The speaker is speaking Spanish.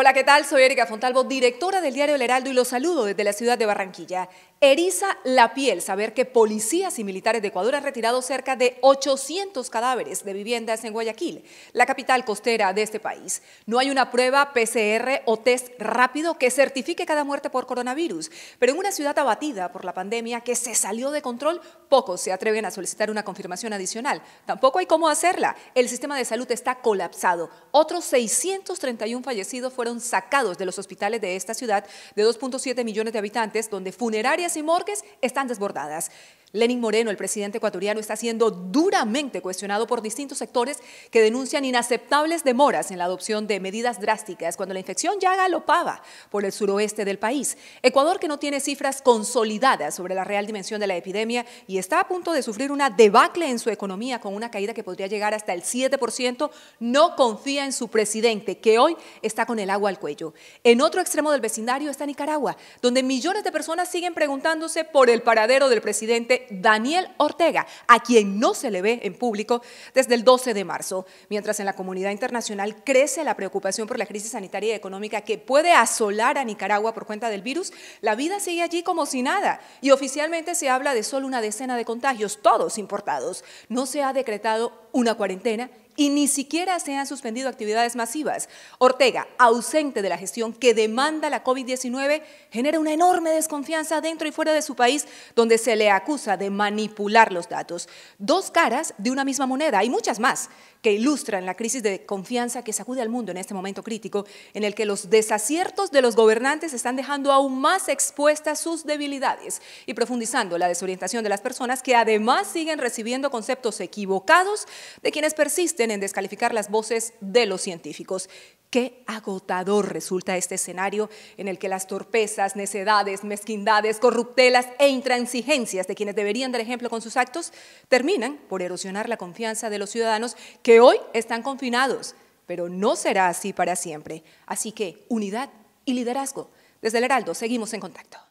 Hola, ¿qué tal? Soy Erika Fontalvo, directora del diario El Heraldo y los saludo desde la ciudad de Barranquilla. Eriza la piel saber que policías y militares de Ecuador han retirado cerca de 800 cadáveres de viviendas en Guayaquil, la capital costera de este país. No hay una prueba PCR o test rápido que certifique cada muerte por coronavirus, pero en una ciudad abatida por la pandemia que se salió de control, pocos se atreven a solicitar una confirmación adicional. Tampoco hay cómo hacerla. El sistema de salud está colapsado. Otros 631 fallecidos fueron sacados de los hospitales de esta ciudad de 2.7 millones de habitantes, donde funerarias y morgues están desbordadas. Lenin Moreno, el presidente ecuatoriano, está siendo duramente cuestionado por distintos sectores que denuncian inaceptables demoras en la adopción de medidas drásticas cuando la infección ya galopaba por el suroeste del país. Ecuador, que no tiene cifras consolidadas sobre la real dimensión de la epidemia y está a punto de sufrir una debacle en su economía con una caída que podría llegar hasta el 7%, no confía en su presidente, que hoy está con el agua al cuello. En otro extremo del vecindario está Nicaragua, donde millones de personas siguen preguntándose por el paradero del presidente Daniel Ortega, a quien no se le ve en público desde el 12 de marzo, mientras en la comunidad internacional crece la preocupación por la crisis sanitaria y económica que puede asolar a Nicaragua por cuenta del virus, la vida sigue allí como si nada y oficialmente se habla de solo una decena de contagios, todos importados. No se ha decretado una cuarentena y ni siquiera se han suspendido actividades masivas. Ortega, ausente de la gestión que demanda la COVID-19, genera una enorme desconfianza dentro y fuera de su país, donde se le acusa de manipular los datos. Dos caras de una misma moneda, y muchas más que ilustran la crisis de confianza que sacude al mundo en este momento crítico, en el que los desaciertos de los gobernantes están dejando aún más expuestas sus debilidades y profundizando la desorientación de las personas que además siguen recibiendo conceptos equivocados de quienes persisten en descalificar las voces de los científicos. Qué agotador resulta este escenario en el que las torpezas, necedades, mezquindades, corruptelas e intransigencias de quienes deberían dar ejemplo con sus actos terminan por erosionar la confianza de los ciudadanos que hoy están confinados. Pero no será así para siempre. Así que unidad y liderazgo. Desde el Heraldo, seguimos en contacto.